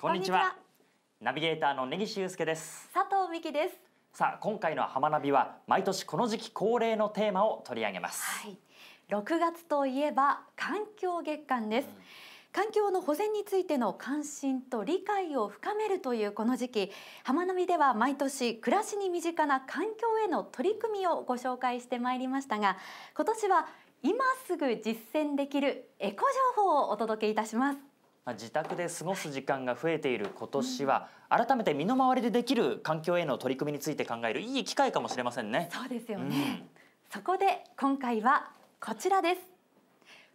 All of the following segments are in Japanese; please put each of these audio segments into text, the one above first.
こんにちはナビゲーターの根岸優介です佐藤美希ですさあ今回の浜ナビは毎年この時期恒例のテーマを取り上げます、はい、6月といえば環境月間です、うん環境の保全についての関心と理解を深めるというこの時期浜の波では毎年暮らしに身近な環境への取り組みをご紹介してまいりましたが今年は今すぐ実践できるエコ情報をお届けいたしますまあ、自宅で過ごす時間が増えている今年は、改めて身の回りでできる環境への取り組みについて考えるいい機会かもしれませんね。そうですよね、うん、そこで今回はこちらです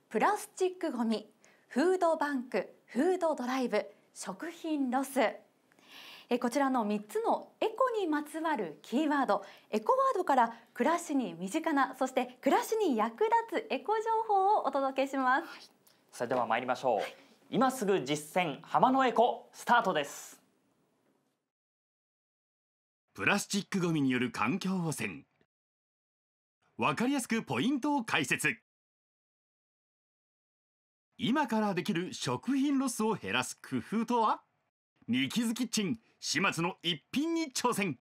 プラスチックごみフードバンクフードドライブ食品ロスえこちらの3つのエコにまつわるキーワードエコワードから暮らしに身近なそして暮らしに役立つエコ情報をお届けします、はい、それでは参りましょう、はい今すぐ実践浜のエコスタートですプラスチックごみによる環境汚染わかりやすくポイントを解説今からできる食品ロスを減らす工夫とはニキズキッチン始末の一品に挑戦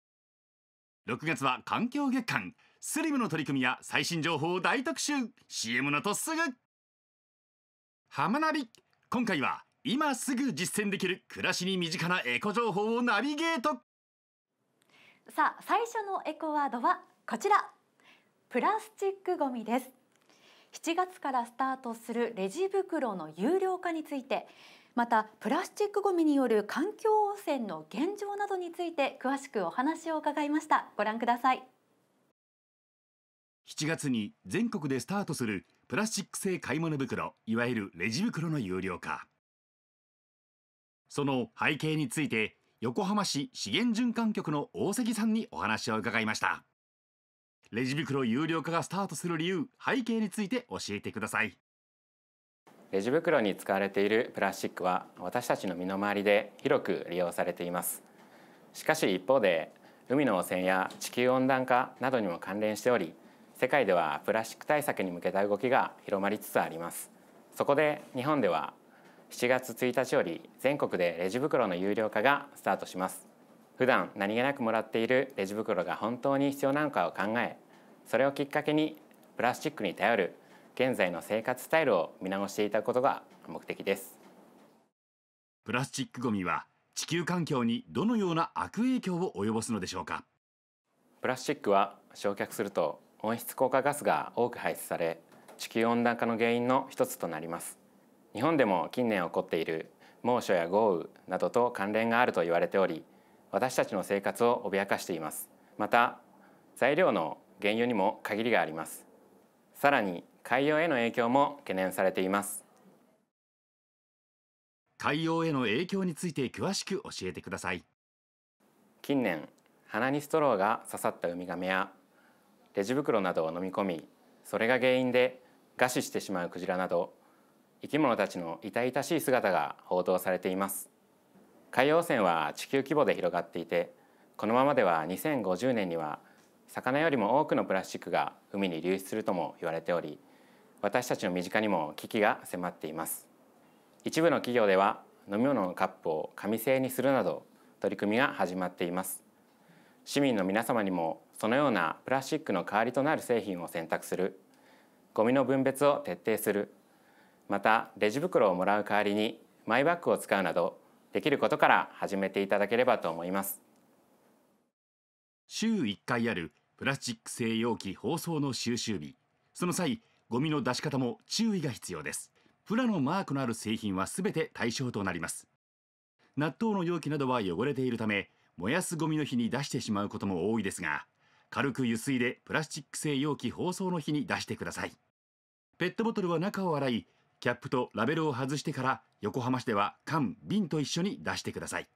6月は環境月間スリムの取り組みや最新情報を大特集 CM のとすぐ浜ナビ今回は今すぐ実践できる暮らしに身近なエコ情報をナビゲートさあ最初のエコワードはこちらプラスチックごみです7月からスタートするレジ袋の有料化についてまたプラスチックごみによる環境汚染の現状などについて詳しくお話を伺いましたご覧ください7月に全国でスタートするプラスチック製買い物袋いわゆるレジ袋の有料化その背景について横浜市資源循環局の大関さんにお話を伺いましたレジ袋有料化がスタートする理由背景について教えてくださいレジ袋に使われているプラスチックは私たちの身の回りで広く利用されていますしかし一方で海の汚染や地球温暖化などにも関連しており世界ではプラスチック対策に向けた動きが広まりつつありますそこで日本では7月1日より全国でレジ袋の有料化がスタートします普段何気なくもらっているレジ袋が本当に必要なのかを考えそれをきっかけにプラスチックに頼る現在の生活スタイルを見直していただくことが目的ですプラスチックごみは地球環境にどのような悪影響を及ぼすのでしょうかプラスチックは焼却すると温室効果ガスが多く排出され地球温暖化の原因の一つとなります日本でも近年起こっている猛暑や豪雨などと関連があると言われており私たちの生活を脅かしていますまた材料の原油にも限りがありますさらに海洋への影響も懸念されています海洋への影響について詳しく教えてください近年鼻にストローが刺さったウミガメやレジ袋などを飲み込みそれが原因で餓死してしまうクジラなど生き物たちの痛々しい姿が報道されています海洋汚染は地球規模で広がっていてこのままでは2050年には魚よりも多くのプラスチックが海に流出するとも言われており私たちの身近にも危機が迫っています一部の企業では飲み物のカップを紙製にするなど取り組みが始まっています市民の皆様にもそのようなプラスチックの代わりとなる製品を選択するゴミの分別を徹底するまたレジ袋をもらう代わりにマイバッグを使うなどできることから始めていただければと思います週1回あるプラスチック製容器包装の収集日その際ゴミの出し方も注意が必要ですプラのマークのある製品はすべて対象となります納豆の容器などは汚れているため燃やすゴミの日に出してしまうことも多いですが軽く油水でプラスチック製容器包装の日に出してくださいペットボトルは中を洗いキャップとラベルを外してから横浜市では缶瓶と一緒に出してください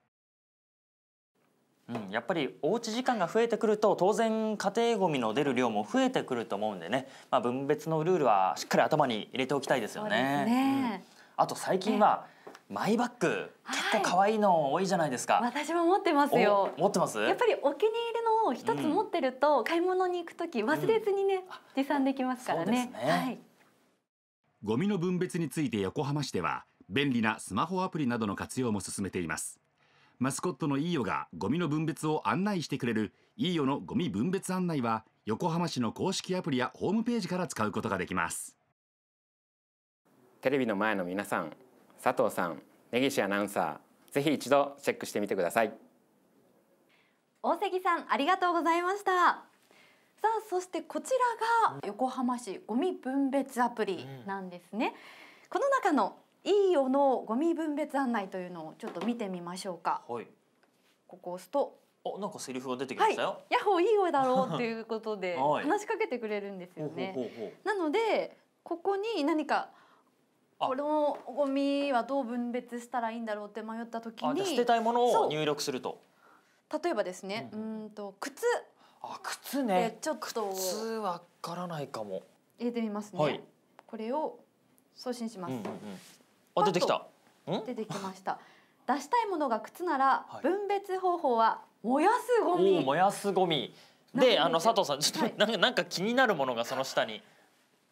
うん、やっぱりおうち時間が増えてくると当然家庭ごみの出る量も増えてくると思うんでね、まあ、分別のルールはしっかり頭に入れておきたいですよね。ねうん、あと最近はマイバッグ、はい、結構可愛いの多いじゃないですか。私も持ってますよ。持ってます。やっぱりお気に入りのを一つ持ってると、うん、買い物に行くとき忘れずにね、うん、持参できますからね。ねはい。ゴミの分別について横浜市では便利なスマホアプリなどの活用も進めています。マスコットのイーヨがゴミの分別を案内してくれるイーヨのゴミ分別案内は横浜市の公式アプリやホームページから使うことができます。テレビの前の皆さん佐藤さん根岸アナウンサーぜひ一度チェックしてみてください大関さんありがとうございましたさあそしてこちらが横浜市ゴミ分別アプリなんですね、うん、この中のいいよのゴミ分別案内というのをちょっと見てみましょうか、はい、ここ押すとおなんかセリフが出てきましたよ、はい、ヤッホーいいよだろうということで 話しかけてくれるんですよねはい、なのでここに何かこのゴミはどう分別したらいいんだろうって迷った時に捨てたいものを入力すると例えばですね、うん、んと靴あ靴ねちょっと靴わからないかも入れてみますね、はい、これを送信します、うんうんうん、あ出てきた出てきました出したいものが靴なら分別方法は燃やすゴミ、はい、燃やすゴミであの佐藤さんちょっと、はい、なんか気になるものがその下に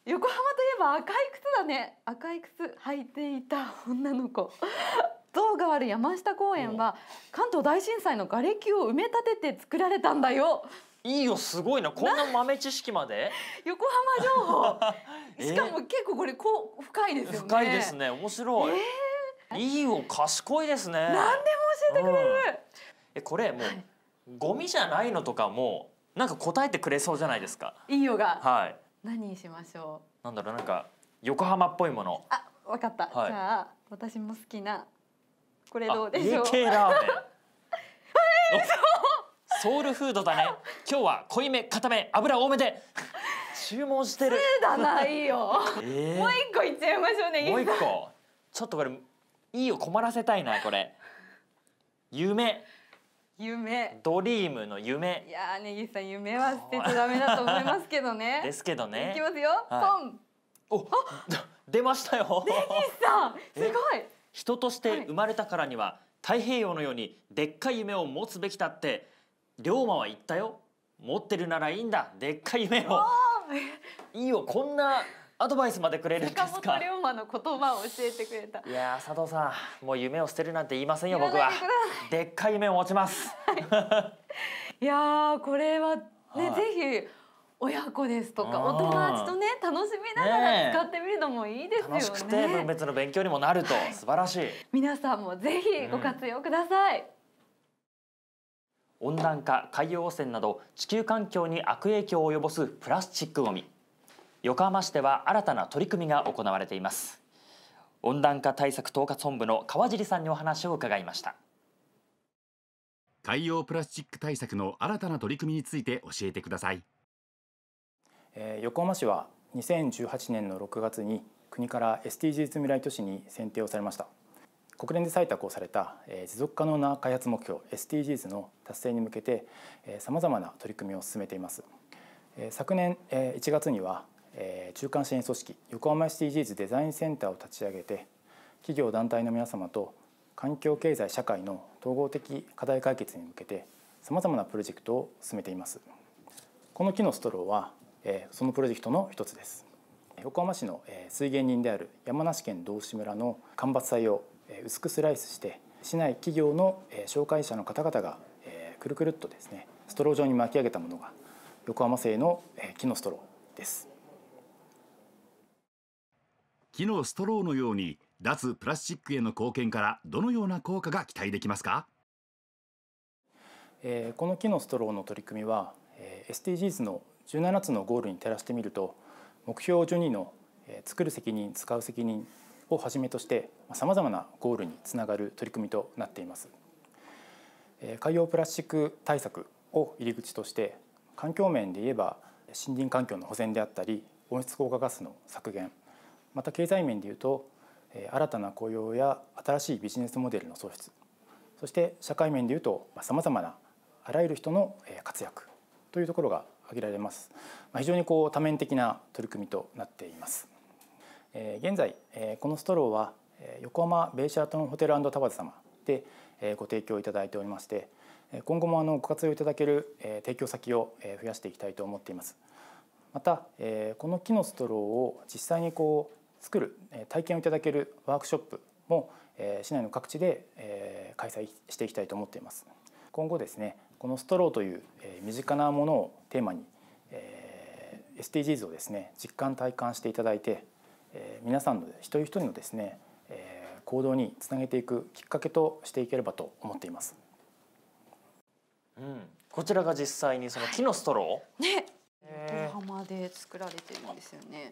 横浜といえば赤い靴だね赤い靴履いていた女の子 像がある山下公園は関東大震災の瓦礫を埋め立てて作られたんだよいいよすごいなこんな豆知識まで 横浜情報 しかも結構これこう深いですよね深いですね面白い、えー、いいよ賢いですね何でも教えてくれる、うん、えこれもう、はい、ゴミじゃないのとかもなんか答えてくれそうじゃないですかいいよがはい何しましょうなんだろうなんか横浜っぽいものあわかった、はい、じゃあ私も好きなこれどうでしょう家系ラーメン ソウルフードだね今日は濃いめ固め油多めで注文してるだないよ、えー、もう一個いっちゃいましょうねもう一個ちょっとこれいいよ困らせたいなこれ夢夢ドリームの夢いやねぎさん夢は捨てちゃダメだと思いますけどね ですけどねいきますよ、はい、ポンお 出ましたよねぎさん すごい人として生まれたからには、太平洋のようにでっかい夢を持つべきだって龍馬は言ったよ持ってるならいいんだでっかい夢をいいよこんなアドバイスまでくれるんですか坂本龍馬の言葉を教えてくれたいや佐藤さんもう夢を捨てるなんて言いませんよ僕はでっかい夢を持ちます、はい、いやこれはね、はい、ぜひ親子ですとかお友達とね楽しみながら使ってみるのもいいですよね、ね、楽しくて分別の勉強にもなると、素晴らしい皆さんもぜひご活用ください、うん温暖化海洋汚染など地球環境に悪影響を及ぼすプラスチックごみ横浜市では新たな取り組みが行われています温暖化対策統括本部の川尻さんにお話を伺いました海洋プラスチック対策の新たな取り組みについて教えてください、えー、横浜市は2018年の6月に国から SDGs 未来都市に選定をされました国連で採択をされた、えー、持続可能な開発目標 SDGs の達成に向けてさまざまな取り組みを進めています、えー、昨年、えー、1月にはえ中間支援組織横浜 SDGs デザインセンターを立ち上げて企業団体の皆様と環境経済社会の統合的課題解決に向けてさまざまなプロジェクトを進めていますこの木のストローは、えそのプロジェクトの一つです横浜市の水源人である山梨県道志村の間伐材を薄くスライスして市内企業の紹介者の方々がくるくるっとですねストロー状に巻き上げたものが横浜製の木のストローです木のストローのように脱プラスチックへの貢献からどのような効果が期待できますか、えー、この木のストローの取り組みは、えー、SDGs の17つのゴールに照らしてみると目標12の、えー、作る責任使う責任をはじめとしてさまざまなゴールにつながる取り組みとなっています。えー、海洋プラスチック対策を入り口として環境面で言えば森林環境の保全であったり温室効果ガスの削減また経済面でいうと新たな雇用や新しいビジネスモデルの創出そして社会面でいうとさまざまなあらゆる人の活躍というところが挙げられます、まあ、非常にこう多面的な取り組みとなっています、え現在、えこのストローは横浜ベイシアトンホテルタワーズ様で、えご提供いただいておりまして今後もあのご活用いただける、え提供先を増やしていきたいと思っていますまた、えこの木のストローを実際にこう作る体験をいただけるワークショップも市内の各地で開催していきたいと思っています今後ですねこのストローという身近なものをテーマに SDGs をですね実感体感していただいて皆さんの一人一人のですね行動につなげていくきっかけとしていければと思っています、うん、こちらが実際にその木のストロー、はい、ね、横浜で作られてるんですよね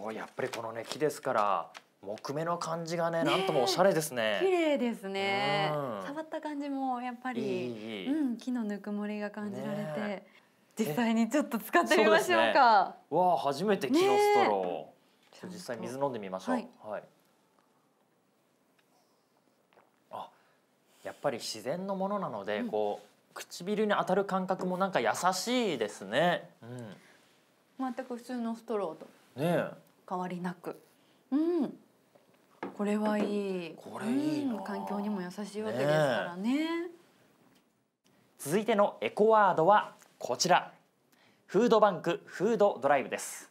ごいやっぱりこのね木ですから木目の感じがね、ね、なんともおしゃれですね綺麗ですね、うん、触った感じもやっぱりうん、木のぬくもりが感じられて、ね、実際にちょっと使ってみましょうかう、ね、わあ初めて木のストロー、実際水飲んでみましょう、はい、はい、あやっぱり自然のものなので、うん、こう唇に当たる感覚もなんか優しいですね、うん、全く普通のストローとね変わりなくうんこれはいいこれいい、うん、環境にも優しいわけですからね続いてのエコワードはこちらフードバンクフードドライブです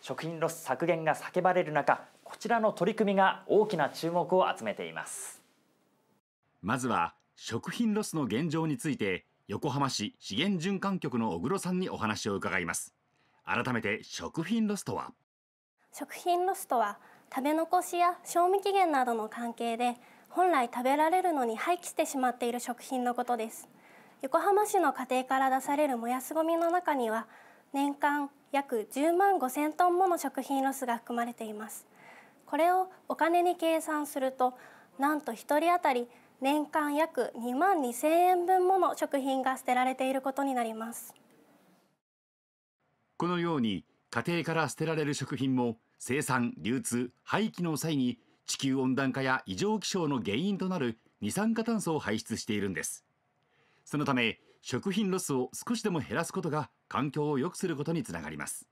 食品ロス削減が叫ばれる中こちらの取り組みが大きな注目を集めていますまずは食品ロスの現状について横浜市資源循環局の小黒さんにお話を伺います改めて食品ロスとは食品ロスとは食べ残しや賞味期限などの関係で本来食べられるのに廃棄してしまっている食品のことです横浜市の家庭から出される燃やすごみの中には年間約10万5 0トンもの食品ロスが含まれていますこれをお金に計算するとなんと1人当たり年間約2万2000円分もの食品が捨てられていることになりますこのように家庭から捨てられる食品も生産流通廃棄の際に地球温暖化や異常気象の原因となる二酸化炭素を排出しているんですそのため食品ロスを少しでも減らすことが環境を良くすることにつながります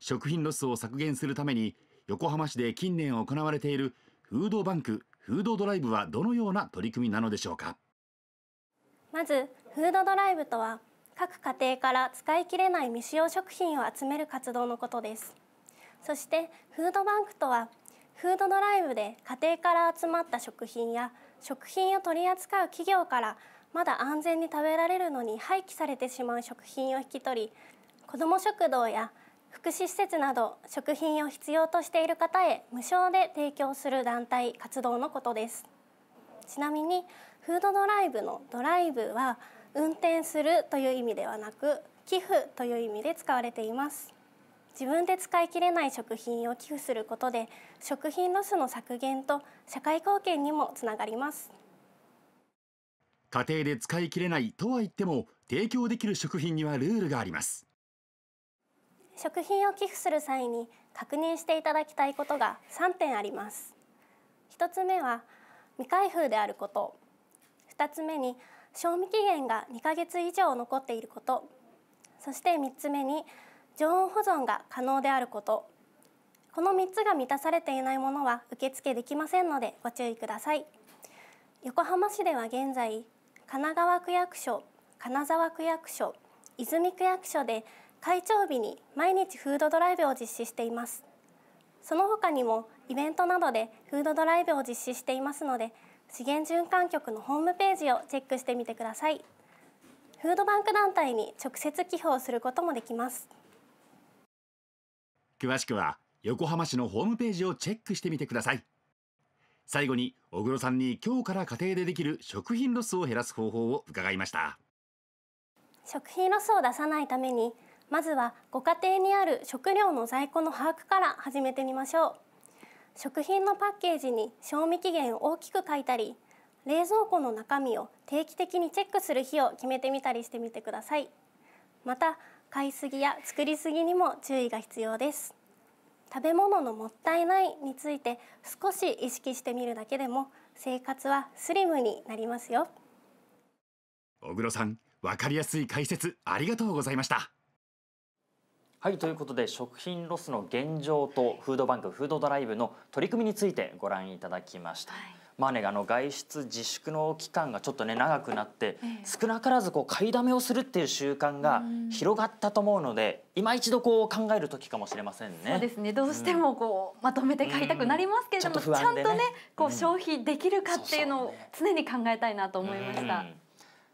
食品ロスを削減するために横浜市で近年行われているフードバンクフードドライブはどのような取り組みなのでしょうかまずフードドライブとは各家庭から使い切れない未使用食品を集める活動のことですそしてフードバンクとはフードドライブで家庭から集まった食品や食品を取り扱う企業からまだ安全に食べられるのに廃棄されてしまう食品を引き取り子ども食堂や福祉施設など食品を必要としている方へ無償で提供する団体活動のことですちなみにフードドライブのドライブは運転するという意味ではなく寄付という意味で使われています自分で使い切れない食品を寄付することで食品ロスの削減と社会貢献にもつながります家庭で使い切れないとは言っても提供できる食品にはルールがあります食品を寄付する際に確認していただきたいことが3点あります一つ目は未開封であること二つ目に賞味期限が2ヶ月以上残っていることそして3つ目に常温保存が可能であることこの3つが満たされていないものは受付できませんのでご注意ください横浜市では現在神奈川区役所金沢区役所泉区役所で会長日に毎日フードドライブを実施していますその他にもイベントなどでフードドライブを実施していますので資源循環局のホームページをチェックしてみてくださいフードバンク団体に直接寄付をすることもできます詳しくは横浜市のホームページをチェックしてみてください最後に小黒さんに今日から家庭でできる食品ロスを減らす方法を伺いました食品ロスを出さないためにまずはご家庭にある食料の在庫の把握から始めてみましょう食品のパッケージに賞味期限を大きく書いたり冷蔵庫の中身を定期的にチェックする日を決めてみたりしてみてくださいまた買いすぎや作りすぎにも注意が必要です食べ物のもったいないについて少し意識してみるだけでも生活はスリムになりますよ小黒さんわかりやすい解説ありがとうございましたはいということで食品ロスの現状とフードバンクフードドライブの取り組みについてご覧いただきました。はいまあね、あの外出自粛の期間がちょっとね長くなって、少なからずこう買いだめをするっていう習慣が広がったと思うので、今一度こう考える時かもしれませんね。そうですねどうしてもこう、まとめて買いたくなりますけれども、ちゃちゃんとねこう消費できるかっていうのを常に考えたいなと思いました。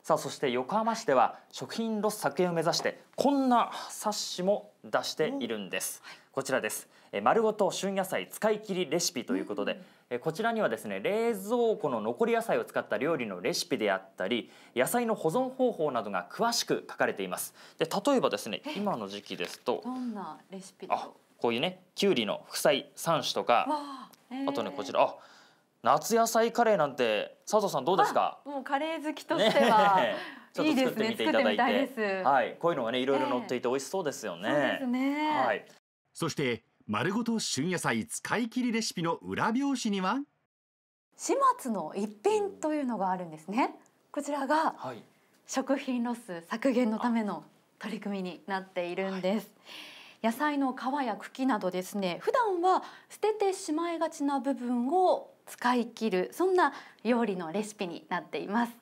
さあそして横浜市では食品ロス削減を目指してこんな冊子も出しているんです、こちらですえ丸ごと旬野菜使い切りレシピということで、うこちらにはですね冷蔵庫の残り野菜を使った料理のレシピであったり野菜の保存方法などが詳しく書かれていますで例えばですね今の時期ですとどんなレシピあこういうねきゅうりの副菜3種とかあとねこちらあ夏野菜カレーなんて佐藤さんどうですかもうカレー好きとしては、ね、ちょっと作ってみていただいて、ね、はいこういうのがねいろいろ乗っていて美味しそうですよね、えー、ねはいそして丸ごと旬野菜使い切りレシピの裏表紙には始末の一品というのがあるんですねこちらが、はい、食品ロス削減のための取り組みになっているんです、野菜の皮や茎などですね普段は捨ててしまいがちな部分を使い切るそんな料理のレシピになっています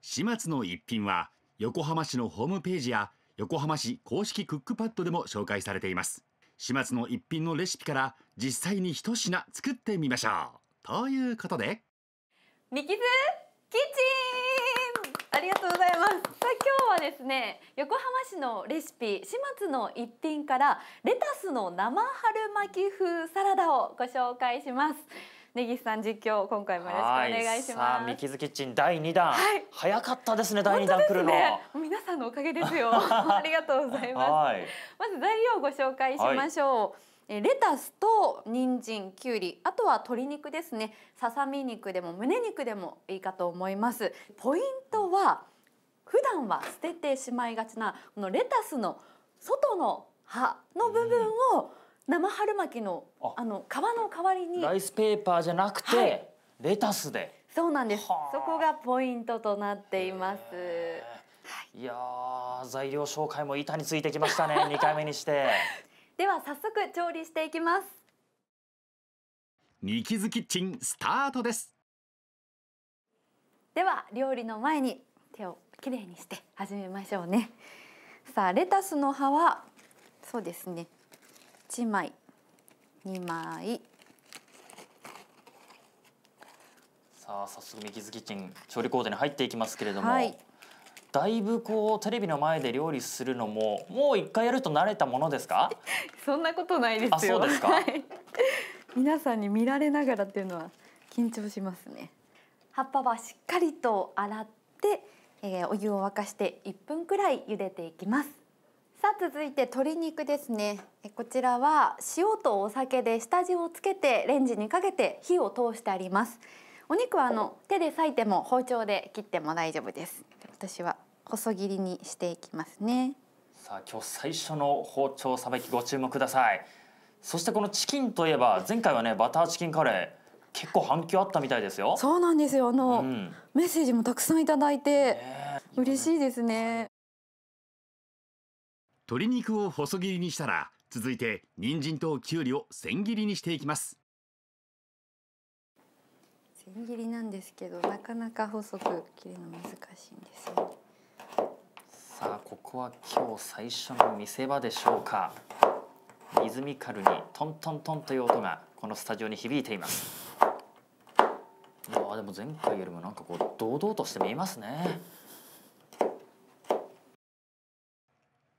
始末の一品は横浜市のホームページや横浜市公式クックパッドでも紹介されています始末の一品のレシピから実際に一品作ってみましょうということでミキズキッチンありがとうございます今日はですね横浜市のレシピ始末の一品からレタスの生春巻き風サラダをご紹介します根岸さん実況今回もよろしくお願いしますミキズキッチン第二弾、はい、早かったですね第2弾来るの、ね、皆さんのおかげですよ ありがとうございます、い、まず材料をご紹介しましょう、レタスと人参、きゅうり、あとは鶏肉ですね。ささみ肉でも胸肉でもいいかと思います。ポイントは段は捨ててしまいがちなこのレタスの外の葉の部分を生春巻きのあの皮の代わりにライスペーパーじゃなくて、レタスでそうなんですそこがポイントとなっていますいや材料紹介も板についてきましたね2 回目にしてでは早速調理していきますニキズキッチンスタートですでは料理の前にきれいにして始めましょうねさあレタスの葉はそうですね1枚2枚さあ早速ミキズキッチン調理工程に入っていきますけれども、はい、だいぶこうテレビの前で料理するのももう一回やると慣れたものですか そんなことないですあそうですか、皆さんに見られながらっていうのは緊張しますね葉っぱはしっかりと洗ってえー、お湯を沸かして1分くらい茹でていきますさあ続いて鶏肉ですねえこちらは塩とお酒で下地をつけてレンジにかけて火を通してありますお肉はあの手で裂いても包丁で切っても大丈夫です私は細切りにしていきますねさあ今日最初の包丁さばきご注目くださいそしてこのチキンといえば前回はねバターチキンカレー結構反響あったみたいですよそうなんですよあの、うん、メッセージもたくさんいただいて、嬉しいですね鶏肉を細切りにしたら続いて人参ときゅうりを千切りにしていきます千切りなんですけどなかなか細く切るの難しいんですよ、さあここは今日最初の見せ場でしょうかリズミカルにトントントンという音がこのスタジオに響いていますあでも前回よりもなんかこう堂々として見えますね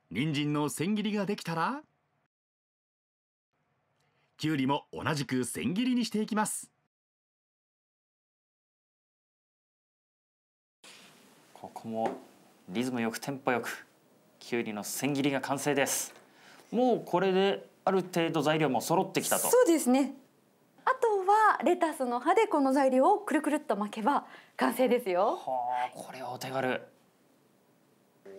人参の千切りができたらきゅうりも同じく千切りにしていきますここもリズムよくテンポよくきゅうりの千切りが完成ですもうこれである程度材料も揃ってきたとそうですねあとはレタスの葉でこの材料をくるくるっと巻けば完成ですよはあ、これはお手軽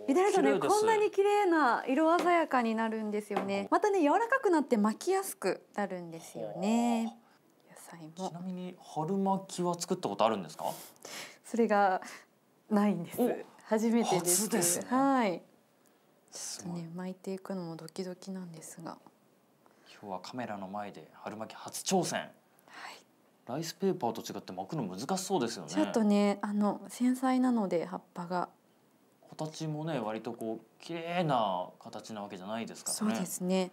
ゆでるとねこんなに綺麗な色鮮やかになるんですよねまたね柔らかくなって巻きやすくなるんですよね野菜もちなみに春巻きは作ったことあるんですかそれがないんです初めてです、ね、はいちょっとね巻いていくのもドキドキなんですが今日はカメラの前で春巻き初挑戦。はい。ライスペーパーと違って巻くの難しそうですよね。ちょっとね、あの繊細なので葉っぱが。形もね、割とこう綺麗な形なわけじゃないですから、ね、そうですね。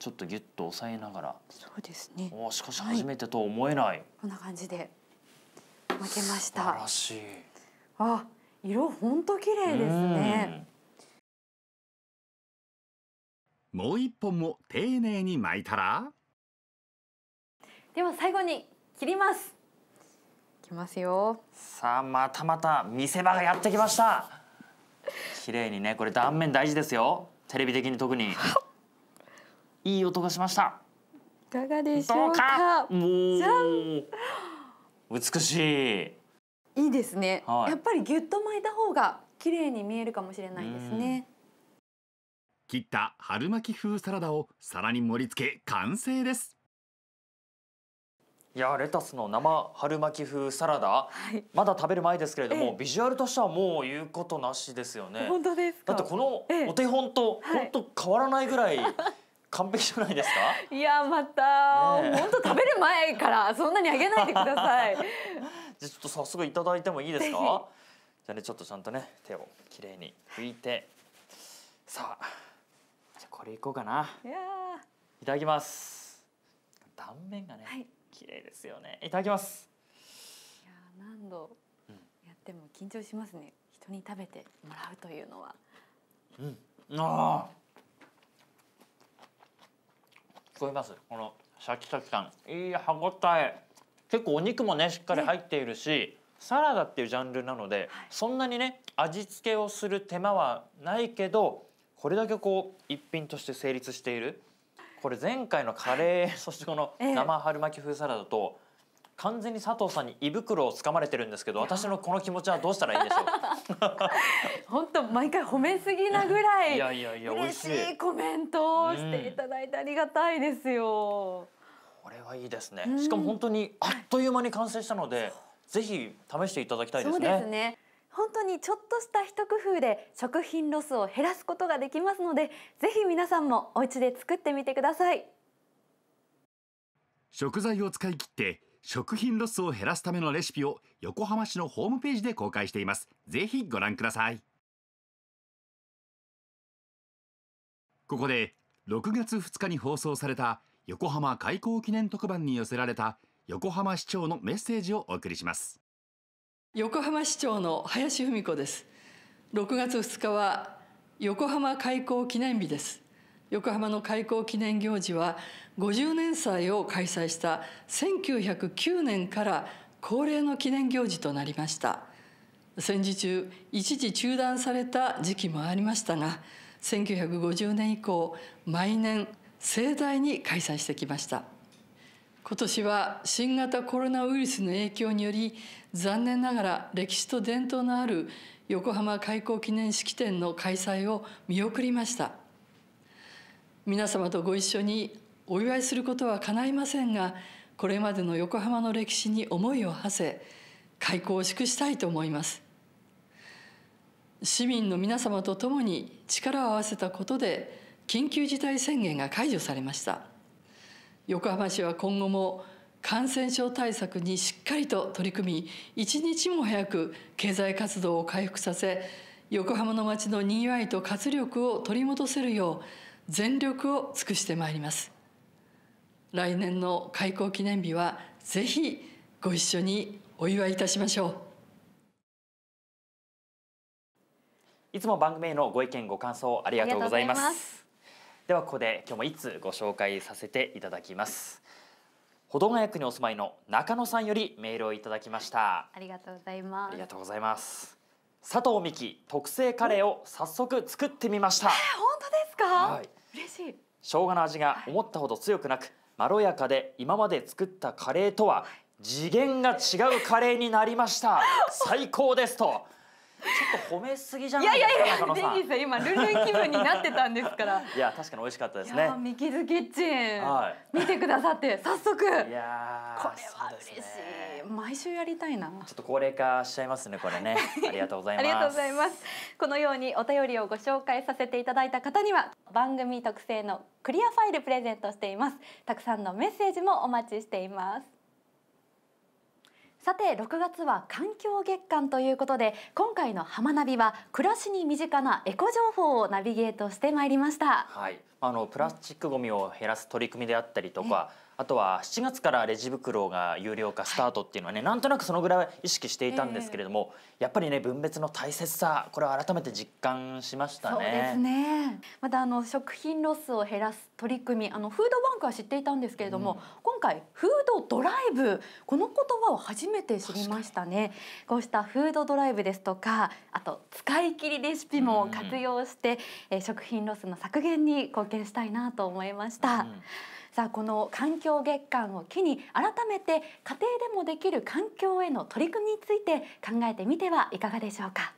ちょっとギュッと押さえながら。そうですね。おお、しかし初めてとは思えない。はい、こんな感じで巻けました。素晴らしい。あ、色本当綺麗ですね。もう一本も丁寧に巻いたらでは最後に切りますきますよさあまたまた見せ場がやってきました綺麗にねこれ断面大事ですよテレビ的に特にいい音がしましたいかがでしょうか美しいいいですね、はい、やっぱりギュッと巻いた方が綺麗に見えるかもしれないですね切った春巻き風サラダを皿に盛り付け完成ですいやレタスの生春巻き風サラダ、はい、まだ食べる前ですけれども、ビジュアルとしてはもう言うことなしですよね本当ですだってこのお手本と本当変わらないぐらい、完璧じゃないですか。いや、また、本、ね、当食べる前から、そんなにあげないでください。じゃ、ちょっと早速いただいてもいいですか。じゃね、ちょっとちゃんとね、手をきれいに拭いて。さあ。じゃこれいこうかな。いやいただきます。断面がね、はい、綺麗ですよね。いただきます。いや何度やっても緊張しますね。人に食べてもらうというのは。うん。ああ。聞こえますこのシャキシャキ感いい歯ごたえ結構お肉もねしっかり入っているし、ね、サラダっていうジャンルなので、はい、そんなにね味付けをする手間はないけどこれだけこう一品として成立しているこれ前回のカレーそしてこの生春巻き風サラダと、完全に佐藤さんに胃袋を掴まれてるんですけど私のこの気持ちはどうしたらいいでしょう 本当毎回褒めすぎなぐらいいやいやいや嬉しいコメントをしていただいてありがたいですよ、これはいいですね、しかも本当にあっという間に完成したので、ぜひ試していただきたいですね。そうですね。本当にちょっとした一工夫で食品ロスを減らすことができますのでぜひ皆さんもお家で作ってみてください食材を使い切って食品ロスを減らすためのレシピを横浜市のホームページで公開していますぜひご覧くださいここで6月2日に放送された横浜開港記念特番に寄せられた横浜市長のメッセージをお送りします横浜市長の林文子です6月2日は横浜開港記念日です横浜の開港記念行事は50年祭を開催した1909年から恒例の記念行事となりました戦時中一時中断された時期もありましたが1950年以降毎年盛大に開催してきました今年は新型コロナウイルスの影響により残念ながら歴史と伝統のある横浜開港記念式典の開催を見送りました皆様とご一緒にお祝いすることは叶いませんがこれまでの横浜の歴史に思いを馳せ開港を祝したいと思います市民の皆様と共に力を合わせたことで緊急事態宣言が解除されました横浜市は今後も感染症対策にしっかりと取り組み一日も早く経済活動を回復させ横浜の街のにぎわいと活力を取り戻せるよう全力を尽くしてまいります来年の開港記念日はぜひご一緒にお祝いいたしましょういつも番組へのご意見ご感想ありがとうございますではここで今日もいつご紹介させていただきます保土ヶ谷区にお住まいの中野さんよりメールをいただきましたありがとうございますありがとうございます佐藤美希特製カレーを早速作ってみました、えー、本当ですか、はい、嬉しい生姜の味が思ったほど強くなく、はい、まろやかで今まで作ったカレーとは次元が違うカレーになりました最高ですとちょっと褒めすぎじゃないですか。いやいやいや、デニーさん、今ルンルン気分になってたんですから。いや、確かに美味しかったですね。ミキズキッチン、はい、見てくださって、早速。いや、これは嬉しい、ね、毎週やりたいな。ちょっと高齢化しちゃいますね、これね。ありがとうございます。ありがとうございます。このようにお便りをご紹介させていただいた方には、番組特製のクリアファイルプレゼントしています。たくさんのメッセージもお待ちしています。さて6月は環境月間ということで今回の「浜ナビ」は暮らしに身近なエコ情報をナビゲートしてまいりました。はい、あのプラスチックごみを減らす取り組みであったりとかあとは7月からレジ袋が有料化スタートっていうのはね、はい、なんとなくそのぐらい意識していたんですけれども、えー、やっぱりね分別の大切さこれは改めて実感しましたね。そうですねまたあの食品ロスを減らす取り組みあのフードバンクは知っていたんですけれども、うん、今回フードドライブこの言葉を初めて知りましたね。こうしたフードドライブですとかあと使い切りレシピも活用して、うん、え食品ロスの削減に貢献したいなと思いました。うんさあこの環境月間を機に改めて家庭でもできる環境への取り組みについて考えてみてはいかがでしょうか。